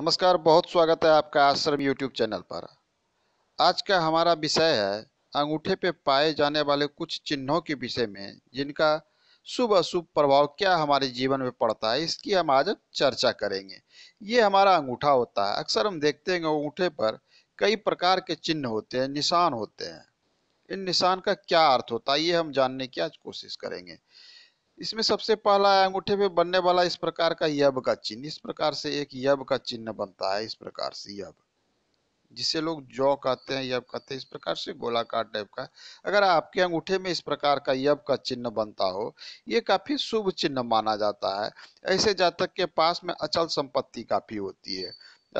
नमस्कार बहुत स्वागत है आपका आश्रम यूट्यूब चैनल पर आज का हमारा विषय है अंगूठे पे पाए जाने वाले कुछ चिन्हों के विषय में जिनका शुभ अशुभ प्रभाव क्या हमारे जीवन में पड़ता है इसकी हम आज चर्चा करेंगे ये हमारा अंगूठा होता है अक्सर हम देखते हैं अंगूठे पर कई प्रकार के चिन्ह होते हैं निशान होते हैं इन निशान का क्या अर्थ होता है ये हम जानने की आज कोशिश करेंगे इसमें सबसे पहला अंगूठे पे बनने वाला इस प्रकार का यब का चिन्ह इस प्रकार से एक यब का चिन्ह बनता है इस प्रकार से यब जिसे लोग जौ कहते हैं यब कहते हैं इस प्रकार से गोलाकार टाइप का अगर आपके अंगूठे में इस प्रकार का यब का चिन्ह बनता हो ये काफी शुभ चिन्ह माना जाता है ऐसे जातक के पास में अचल संपत्ति काफी होती है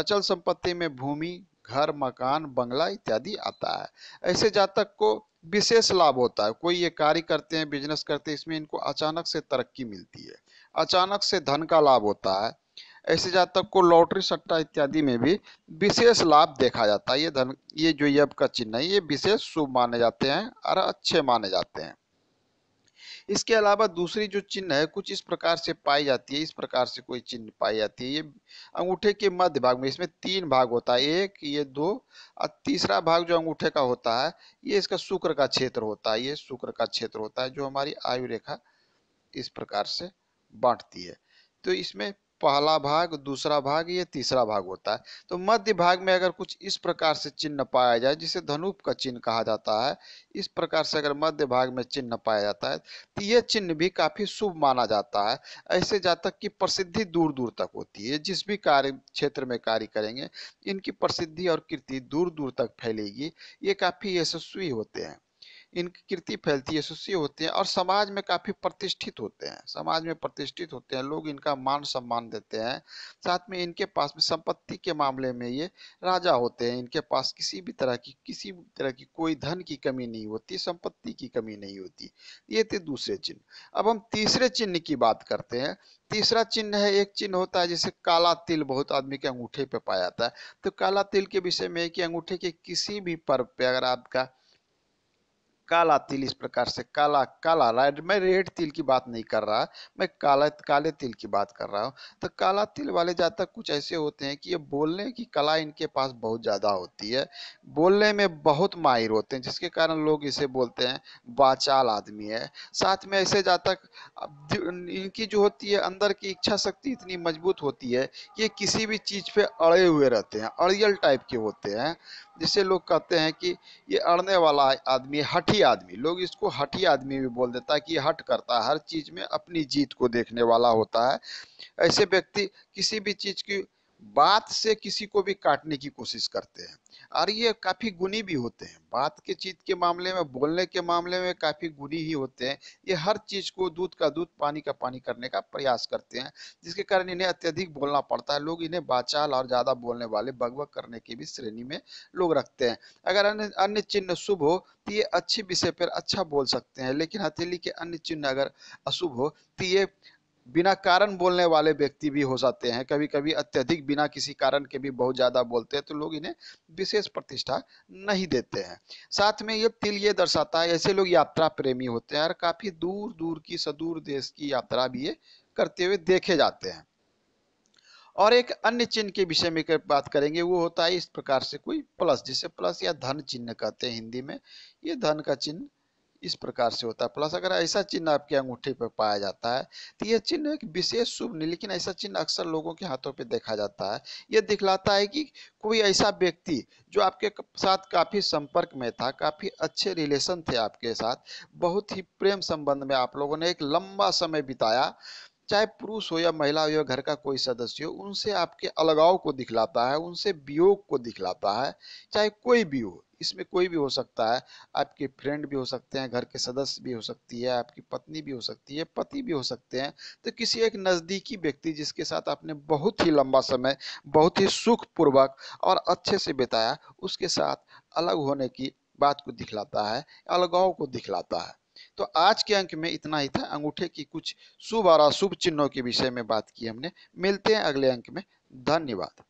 अचल संपत्ति में भूमि घर मकान बंगला इत्यादि आता है ऐसे जातक को विशेष लाभ होता है कोई ये कार्य करते हैं बिजनेस करते हैं इसमें इनको अचानक से तरक्की मिलती है अचानक से धन का लाभ होता है ऐसे जातक को लॉटरी सट्टा इत्यादि में भी विशेष लाभ देखा जाता है ये धन ये जो यब का चिन्ह है ये विशेष शुभ माने जाते हैं और अच्छे माने जाते हैं इसके अलावा दूसरी जो चिन्ह है कुछ इस प्रकार से पाई जाती है इस प्रकार से कोई चिन्ह पाई जाती है ये अंगूठे के मध्य भाग में इसमें तीन भाग होता है एक ये दो और तीसरा भाग जो अंगूठे का होता है ये इसका शुक्र का क्षेत्र होता है ये शुक्र का क्षेत्र होता है जो हमारी आयु रेखा इस प्रकार से बांटती है तो इसमें पहला भाग दूसरा भाग ये तीसरा भाग होता है तो मध्य भाग में अगर कुछ इस प्रकार से चिन्ह पाया जाए जिसे धनुप का चिन्ह कहा जाता है इस प्रकार से अगर मध्य भाग में चिन्ह पाया जाता है तो यह चिन्ह भी काफी शुभ माना जाता है ऐसे जातक की प्रसिद्धि दूर दूर तक होती है जिस भी कार्य क्षेत्र में कार्य करेंगे इनकी प्रसिद्धि और कीर्ति दूर दूर तक फैलेगी ये काफी यशस्वी होते हैं इनकी कृति फैलती है सुशी होते हैं और समाज में काफ़ी प्रतिष्ठित होते हैं समाज में प्रतिष्ठित होते हैं लोग इनका मान सम्मान देते हैं साथ में इनके पास में संपत्ति के मामले में ये राजा होते हैं इनके पास किसी भी तरह की किसी भी तरह की कोई धन की कमी नहीं होती संपत्ति की कमी नहीं होती ये थे दूसरे चिन्ह अब हम तीसरे चिन्ह की बात करते हैं तीसरा चिन्ह है एक चिन्ह होता है जैसे काला तिल बहुत आदमी के अंगूठे पे पाया जाता है तो काला तिल के विषय में कि अंगूठे के किसी भी पर्व पे अगर आपका काला तिल इस प्रकार से काला काला राइट मैं रेड तिल की बात नहीं कर रहा मैं काला काले तिल की बात कर रहा हूँ तो काला तिल वाले जातक कुछ ऐसे होते हैं कि ये बोलने की कला इनके पास बहुत ज़्यादा होती है बोलने में बहुत माहिर होते हैं जिसके कारण लोग इसे बोलते हैं बाचाल आदमी है साथ में ऐसे जातक इनकी जो होती है अंदर की इच्छा शक्ति इतनी मजबूत होती है कि किसी भी चीज़ पर अड़े हुए रहते हैं अड़ियल टाइप के होते हैं जिसे लोग कहते हैं कि ये अड़ने वाला आदमी हठी आदमी लोग इसको हठी आदमी भी बोल देता है कि हट करता है हर चीज़ में अपनी जीत को देखने वाला होता है ऐसे व्यक्ति किसी भी चीज़ की बात से किसी को भी काटने की कोशिश करते हैं और ये काफी गुणी भी होते हैं बात के चीज के मामले में बोलने के मामले में काफी गुणी ही होते हैं ये हर चीज को दूध का दूध पानी का पानी करने का प्रयास करते हैं जिसके कारण इन्हें अत्यधिक बोलना पड़ता है लोग इन्हें बाचाल और ज्यादा बोलने वाले बगबग करने की भी श्रेणी में लोग रखते हैं अगर अन्य अन्य चिन्ह शुभ हो तो ये अच्छे विषय पर अच्छा बोल सकते हैं लेकिन हथेली के अन्य चिन्ह अगर अशुभ हो तो ये बिना कारण बोलने वाले व्यक्ति भी हो जाते हैं कभी कभी अत्यधिक बिना किसी कारण के भी बहुत ज़्यादा बोलते हैं तो लोग इन्हें विशेष प्रतिष्ठा नहीं देते हैं साथ में ये तिल ये दर्शाता है ऐसे लोग यात्रा प्रेमी होते हैं और काफ़ी दूर दूर की सदूर देश की यात्रा भी ये करते हुए देखे जाते हैं और एक अन्य चिन्ह के विषय में बात करेंगे वो होता है इस प्रकार से कोई प्लस जिसे प्लस या धन चिन्ह कहते हैं हिंदी में ये धन का चिन्ह इस प्रकार से होता है प्लस अगर ऐसा चिन्ह आपके अंगूठे पर पाया जाता है तो यह चिन्ह एक विशेष शुभ नहीं लेकिन ऐसा चिन्ह अक्सर लोगों के हाथों पर देखा जाता है यह दिखलाता है कि कोई ऐसा व्यक्ति जो आपके साथ काफ़ी संपर्क में था काफ़ी अच्छे रिलेशन थे आपके साथ बहुत ही प्रेम संबंध में आप लोगों ने एक लंबा समय बिताया चाहे पुरुष हो या महिला हो या घर का कोई सदस्य हो उनसे आपके अलगाव को दिखलाता है उनसे वियोग को दिखलाता है चाहे कोई भी हो इसमें कोई भी हो सकता है आपके फ्रेंड भी हो सकते हैं घर के सदस्य भी हो सकती है आपकी पत्नी भी हो सकती है पति भी हो सकते हैं तो किसी एक नज़दीकी व्यक्ति जिसके साथ आपने बहुत ही लंबा समय बहुत ही सुखपूर्वक और अच्छे से बिताया उसके साथ अलग होने की बात को दिखलाता है अलगाव को दिखलाता है तो आज के अंक में इतना ही था अंगूठे की कुछ शुभ और अशुभ चिन्हों के विषय में बात की हमने मिलते हैं अगले अंक में धन्यवाद